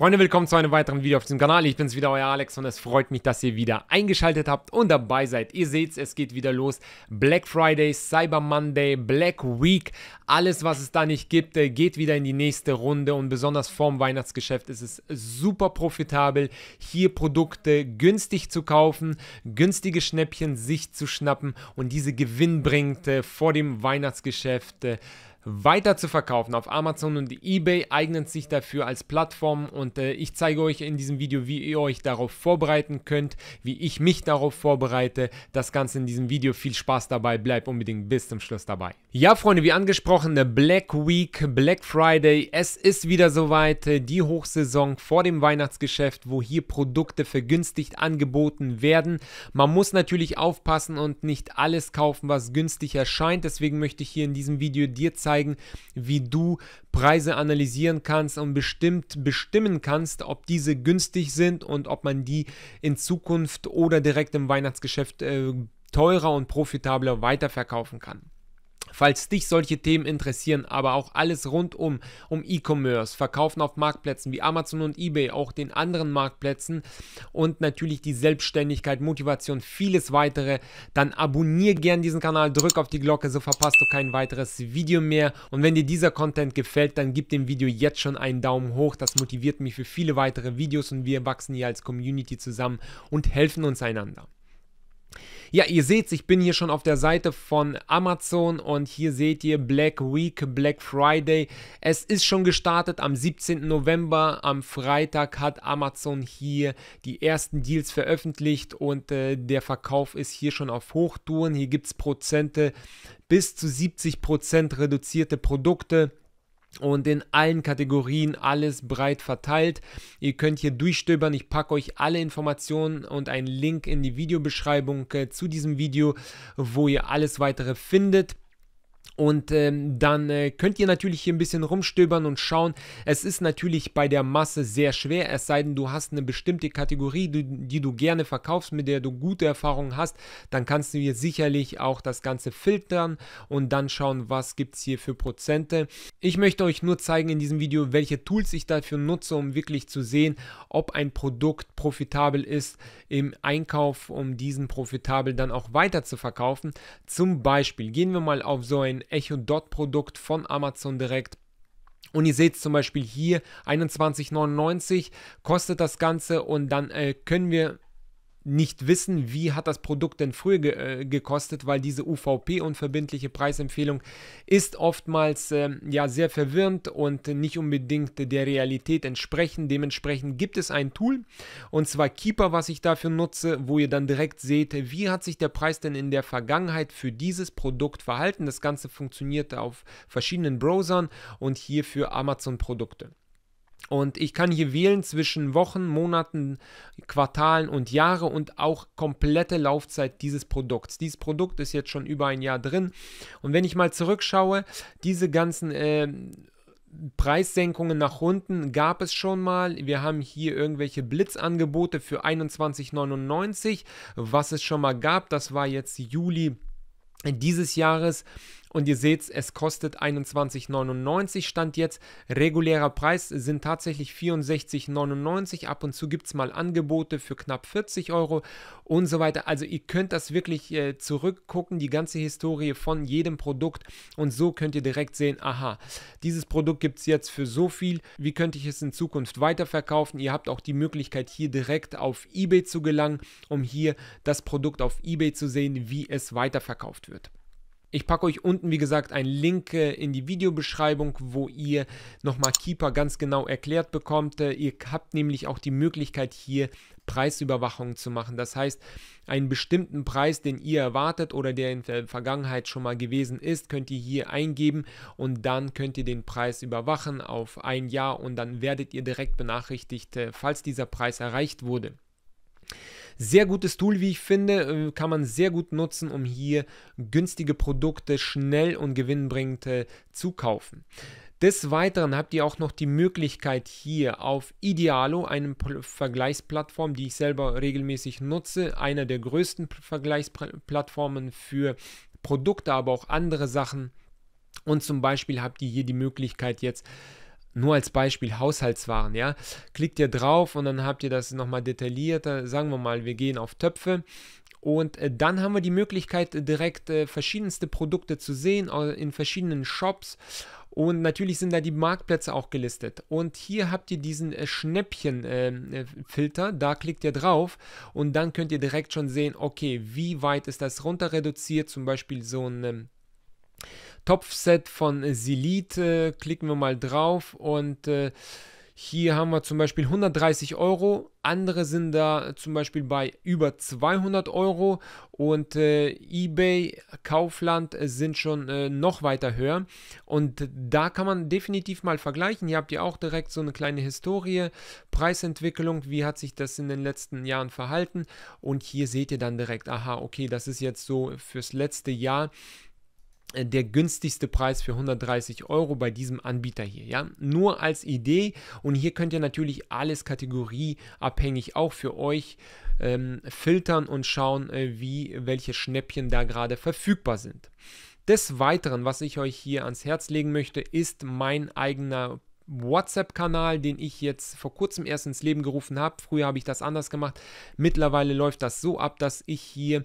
Freunde, willkommen zu einem weiteren Video auf diesem Kanal. Ich bin's wieder, euer Alex und es freut mich, dass ihr wieder eingeschaltet habt und dabei seid. Ihr seht's, es geht wieder los. Black Friday, Cyber Monday, Black Week, alles was es da nicht gibt, äh, geht wieder in die nächste Runde und besonders vorm Weihnachtsgeschäft ist es super profitabel, hier Produkte günstig zu kaufen, günstige Schnäppchen sich zu schnappen und diese gewinnbringend äh, vor dem Weihnachtsgeschäft äh, weiter zu verkaufen auf Amazon und eBay eignet sich dafür als Plattform und äh, ich zeige euch in diesem Video, wie ihr euch darauf vorbereiten könnt, wie ich mich darauf vorbereite. Das Ganze in diesem Video. Viel Spaß dabei, bleibt unbedingt bis zum Schluss dabei. Ja, Freunde, wie angesprochen, Black Week, Black Friday, es ist wieder soweit, die Hochsaison vor dem Weihnachtsgeschäft, wo hier Produkte vergünstigt angeboten werden. Man muss natürlich aufpassen und nicht alles kaufen, was günstig erscheint. Deswegen möchte ich hier in diesem Video dir zeigen, zeigen, wie du Preise analysieren kannst und bestimmt bestimmen kannst, ob diese günstig sind und ob man die in Zukunft oder direkt im Weihnachtsgeschäft äh, teurer und profitabler weiterverkaufen kann. Falls dich solche Themen interessieren, aber auch alles rund um, um E-Commerce, Verkaufen auf Marktplätzen wie Amazon und eBay, auch den anderen Marktplätzen und natürlich die Selbstständigkeit, Motivation, vieles weitere, dann abonniere gern diesen Kanal, drück auf die Glocke, so verpasst du kein weiteres Video mehr. Und wenn dir dieser Content gefällt, dann gib dem Video jetzt schon einen Daumen hoch. Das motiviert mich für viele weitere Videos und wir wachsen hier als Community zusammen und helfen uns einander. Ja, ihr seht, ich bin hier schon auf der Seite von Amazon und hier seht ihr Black Week, Black Friday. Es ist schon gestartet am 17. November. Am Freitag hat Amazon hier die ersten Deals veröffentlicht und äh, der Verkauf ist hier schon auf Hochtouren. Hier gibt es Prozente bis zu 70% reduzierte Produkte und in allen Kategorien alles breit verteilt. Ihr könnt hier durchstöbern. Ich packe euch alle Informationen und einen Link in die Videobeschreibung äh, zu diesem Video, wo ihr alles weitere findet. Und ähm, dann äh, könnt ihr natürlich hier ein bisschen rumstöbern und schauen. Es ist natürlich bei der Masse sehr schwer, es sei denn, du hast eine bestimmte Kategorie, die, die du gerne verkaufst, mit der du gute Erfahrungen hast. Dann kannst du hier sicherlich auch das Ganze filtern und dann schauen, was gibt es hier für Prozente. Ich möchte euch nur zeigen in diesem Video, welche Tools ich dafür nutze, um wirklich zu sehen, ob ein Produkt profitabel ist im Einkauf, um diesen profitabel dann auch weiter zu verkaufen. Zum Beispiel gehen wir mal auf so ein neuen Echo Dot Produkt von Amazon direkt. Und ihr seht zum Beispiel hier 21,99 kostet das Ganze und dann äh, können wir nicht wissen, wie hat das Produkt denn früher ge äh, gekostet, weil diese UVP unverbindliche Preisempfehlung ist oftmals äh, ja sehr verwirrend und nicht unbedingt der Realität entsprechend. Dementsprechend gibt es ein Tool und zwar Keeper, was ich dafür nutze, wo ihr dann direkt seht, wie hat sich der Preis denn in der Vergangenheit für dieses Produkt verhalten. Das Ganze funktioniert auf verschiedenen Browsern und hier für Amazon Produkte. Und ich kann hier wählen zwischen Wochen, Monaten, Quartalen und Jahre und auch komplette Laufzeit dieses Produkts. Dieses Produkt ist jetzt schon über ein Jahr drin. Und wenn ich mal zurückschaue, diese ganzen äh, Preissenkungen nach unten gab es schon mal. Wir haben hier irgendwelche Blitzangebote für 21,99, was es schon mal gab. Das war jetzt Juli dieses Jahres und ihr seht, es kostet 21,99 Stand jetzt. Regulärer Preis sind tatsächlich 64,99. Ab und zu gibt es mal Angebote für knapp 40 Euro und so weiter. Also ihr könnt das wirklich äh, zurückgucken, die ganze Historie von jedem Produkt. Und so könnt ihr direkt sehen, aha, dieses Produkt gibt es jetzt für so viel. Wie könnte ich es in Zukunft weiterverkaufen? Ihr habt auch die Möglichkeit, hier direkt auf eBay zu gelangen, um hier das Produkt auf eBay zu sehen, wie es weiterverkauft wird. Ich packe euch unten, wie gesagt, einen Link äh, in die Videobeschreibung, wo ihr nochmal Keeper ganz genau erklärt bekommt. Äh, ihr habt nämlich auch die Möglichkeit, hier Preisüberwachung zu machen. Das heißt, einen bestimmten Preis, den ihr erwartet oder der in der Vergangenheit schon mal gewesen ist, könnt ihr hier eingeben und dann könnt ihr den Preis überwachen auf ein Jahr und dann werdet ihr direkt benachrichtigt, äh, falls dieser Preis erreicht wurde. Sehr gutes Tool, wie ich finde, äh, kann man sehr gut nutzen, um hier günstige Produkte schnell und gewinnbringend äh, zu kaufen. Des Weiteren habt ihr auch noch die Möglichkeit hier auf Idealo, einem Vergleichsplattform, die ich selber regelmäßig nutze, einer der größten Vergleichsplattformen für Produkte, aber auch andere Sachen. Und zum Beispiel habt ihr hier die Möglichkeit jetzt nur als Beispiel Haushaltswaren, ja. Klickt ihr drauf und dann habt ihr das nochmal detaillierter. Sagen wir mal, wir gehen auf Töpfe. Und äh, dann haben wir die Möglichkeit, äh, direkt äh, verschiedenste Produkte zu sehen in verschiedenen Shops. Und natürlich sind da die Marktplätze auch gelistet. Und hier habt ihr diesen äh, Schnäppchen-Filter. Ähm, da klickt ihr drauf und dann könnt ihr direkt schon sehen, okay, wie weit ist das runter reduziert. Zum Beispiel so ein ähm, Topfset von Silite. Klicken wir mal drauf und äh, hier haben wir zum Beispiel 130 Euro, andere sind da zum Beispiel bei über 200 Euro und äh, eBay, Kaufland sind schon äh, noch weiter höher. Und da kann man definitiv mal vergleichen. Hier habt ihr auch direkt so eine kleine Historie, Preisentwicklung, wie hat sich das in den letzten Jahren verhalten. Und hier seht ihr dann direkt, aha, okay, das ist jetzt so fürs letzte Jahr äh, der günstigste Preis für 130 Euro bei diesem Anbieter hier. Ja? Nur als Idee und hier könnt ihr natürlich alles kategorieabhängig auch für euch ähm, filtern und schauen, äh, wie welche Schnäppchen da gerade verfügbar sind. Des Weiteren, was ich euch hier ans Herz legen möchte, ist mein eigener WhatsApp-Kanal, den ich jetzt vor kurzem erst ins Leben gerufen habe. Früher habe ich das anders gemacht. Mittlerweile läuft das so ab, dass ich hier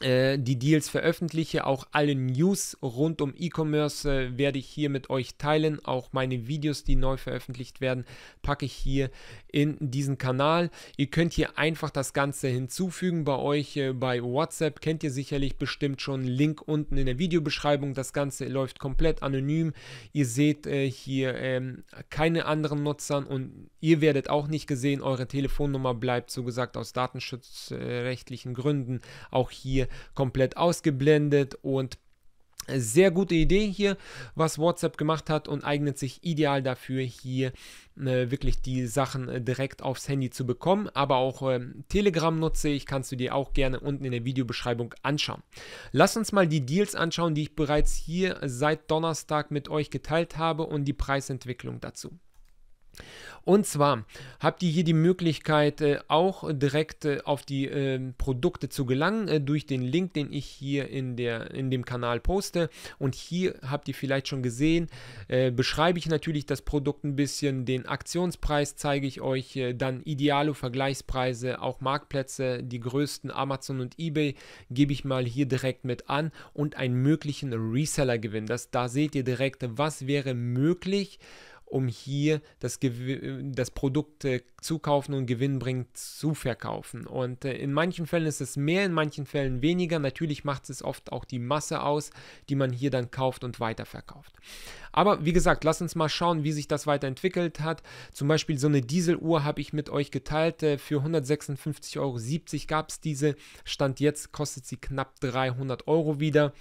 äh, die Deals veröffentliche. Auch alle News rund um E-Commerce äh, werde ich hier mit euch teilen. Auch meine Videos, die neu veröffentlicht werden, packe ich hier in diesen Kanal. Ihr könnt hier einfach das Ganze hinzufügen bei euch äh, bei WhatsApp. Kennt ihr sicherlich bestimmt schon. Link unten in der Videobeschreibung. Das Ganze läuft komplett anonym. Ihr seht äh, hier ähm, keine anderen Nutzern und ihr werdet auch nicht gesehen. Eure Telefonnummer bleibt, so gesagt, aus datenschutzrechtlichen Gründen auch hier hier komplett ausgeblendet und sehr gute Idee hier, was WhatsApp gemacht hat und eignet sich ideal dafür, hier äh, wirklich die Sachen äh, direkt aufs Handy zu bekommen. Aber auch äh, Telegram nutze ich, kannst du dir auch gerne unten in der Videobeschreibung anschauen. Lass uns mal die Deals anschauen, die ich bereits hier seit Donnerstag mit euch geteilt habe und die Preisentwicklung dazu. Und zwar habt ihr hier die Möglichkeit, äh, auch direkt äh, auf die ähm, Produkte zu gelangen, äh, durch den Link, den ich hier in, der, in dem Kanal poste. Und hier habt ihr vielleicht schon gesehen, beschreibe ich natürlich das Produkt ein bisschen, den Aktionspreis zeige ich euch, dann ideale Vergleichspreise, auch Marktplätze, die größten Amazon und eBay gebe ich mal hier direkt mit an und einen möglichen Resellergewinn. Das, da seht ihr direkt, was wäre möglich um hier das, das Produkt äh, kaufen und gewinnbringend zu verkaufen. Und äh, in manchen Fällen ist es mehr, in manchen Fällen weniger. Natürlich macht es oft auch die Masse aus, die man hier dann kauft und weiterverkauft. Aber wie gesagt, lass uns mal schauen, wie sich das weiterentwickelt hat. Zum Beispiel so eine Dieseluhr habe ich mit euch geteilt. Äh, für 156,70 Euro gab es diese. Stand jetzt kostet sie knapp 300 Euro wieder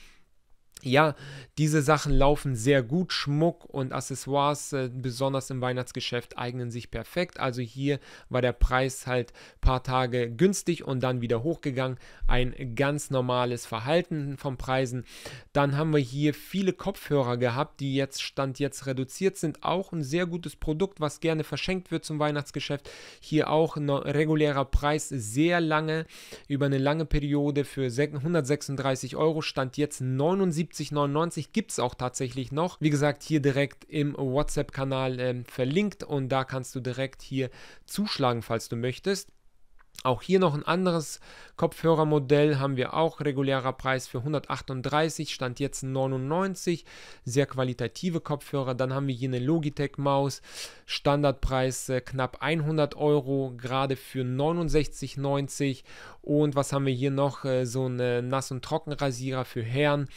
ja, diese Sachen laufen sehr gut. Schmuck und Accessoires, äh, besonders im Weihnachtsgeschäft, eignen sich perfekt. Also hier war der Preis halt ein paar Tage günstig und dann wieder hochgegangen. Ein ganz normales Verhalten von Preisen. Dann haben wir hier viele Kopfhörer gehabt, die jetzt Stand jetzt reduziert sind. Auch ein sehr gutes Produkt, was gerne verschenkt wird zum Weihnachtsgeschäft. Hier auch ein regulärer Preis, sehr lange, über eine lange Periode für 136 Euro. Stand jetzt 79 7999 gibt es auch tatsächlich noch. Wie gesagt, hier direkt im WhatsApp-Kanal äh, verlinkt und da kannst du direkt hier zuschlagen, falls du möchtest. Auch hier noch ein anderes Kopfhörermodell haben wir auch. Regulärer Preis für 138, stand jetzt 99. Sehr qualitative Kopfhörer. Dann haben wir hier eine Logitech-Maus. Standardpreis äh, knapp 100 Euro, gerade für 69,90. Und was haben wir hier noch? Äh, so ein äh, Nass- und Trockenrasierer für Herren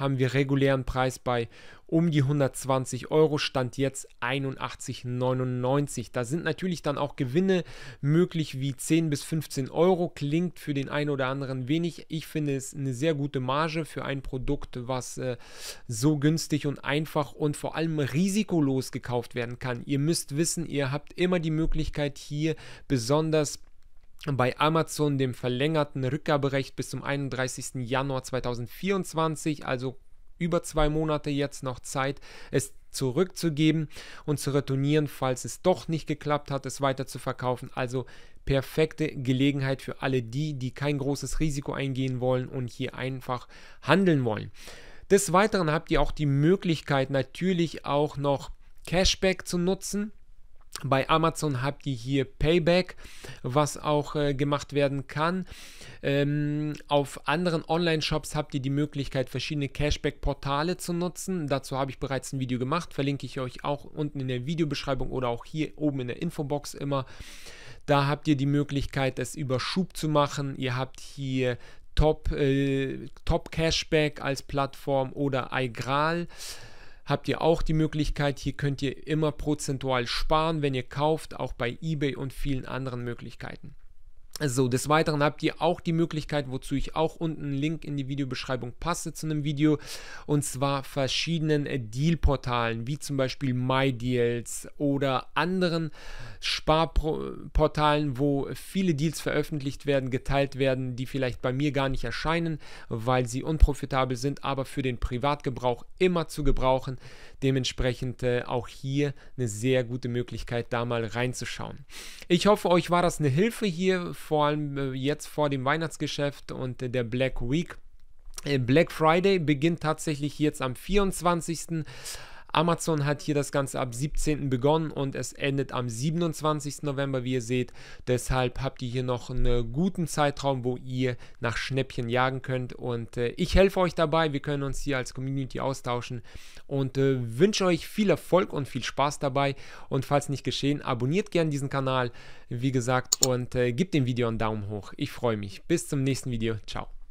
haben wir regulären Preis bei um die 120 Euro, stand jetzt 81,99. Da sind natürlich dann auch Gewinne möglich wie 10 bis 15 Euro. Klingt für den einen oder anderen wenig. Ich finde es eine sehr gute Marge für ein Produkt, was äh, so günstig und einfach und vor allem risikolos gekauft werden kann. Ihr müsst wissen, ihr habt immer die Möglichkeit hier besonders bei Amazon dem verlängerten Rückgaberecht bis zum 31. Januar 2024, also über zwei Monate jetzt noch Zeit, es zurückzugeben und zu retournieren, falls es doch nicht geklappt hat, es weiter zu verkaufen. Also perfekte Gelegenheit für alle die, die kein großes Risiko eingehen wollen und hier einfach handeln wollen. Des Weiteren habt ihr auch die Möglichkeit natürlich auch noch Cashback zu nutzen. Bei Amazon habt ihr hier Payback, was auch äh, gemacht werden kann. Ähm, auf anderen Online-Shops habt ihr die Möglichkeit, verschiedene Cashback-Portale zu nutzen. Dazu habe ich bereits ein Video gemacht, verlinke ich euch auch unten in der Videobeschreibung oder auch hier oben in der Infobox immer. Da habt ihr die Möglichkeit, es über Schub zu machen. Ihr habt hier Top, äh, Top Cashback als Plattform oder iGral habt ihr auch die Möglichkeit, hier könnt ihr immer prozentual sparen, wenn ihr kauft, auch bei eBay und vielen anderen Möglichkeiten. So, des Weiteren habt ihr auch die Möglichkeit, wozu ich auch unten einen Link in die Videobeschreibung passe zu einem Video, und zwar verschiedenen äh, Deal-Portalen, wie zum Beispiel MyDeals oder anderen Sparportalen, wo viele Deals veröffentlicht werden, geteilt werden, die vielleicht bei mir gar nicht erscheinen, weil sie unprofitabel sind, aber für den Privatgebrauch immer zu gebrauchen. Dementsprechend äh, auch hier eine sehr gute Möglichkeit, da mal reinzuschauen. Ich hoffe, euch war das eine Hilfe hier vor allem äh, jetzt vor dem Weihnachtsgeschäft und der Black Week. Äh, Black Friday beginnt tatsächlich jetzt am 24. Amazon hat hier das Ganze ab 17. begonnen und es endet am 27. November, wie ihr seht. Deshalb habt ihr hier noch einen guten Zeitraum, wo ihr nach Schnäppchen jagen könnt. Und äh, ich helfe euch dabei. Wir können uns hier als Community austauschen und äh, wünsche euch viel Erfolg und viel Spaß dabei. Und falls nicht geschehen, abonniert gerne diesen Kanal, wie gesagt, und äh, gebt dem Video einen Daumen hoch. Ich freue mich. Bis zum nächsten Video. Ciao.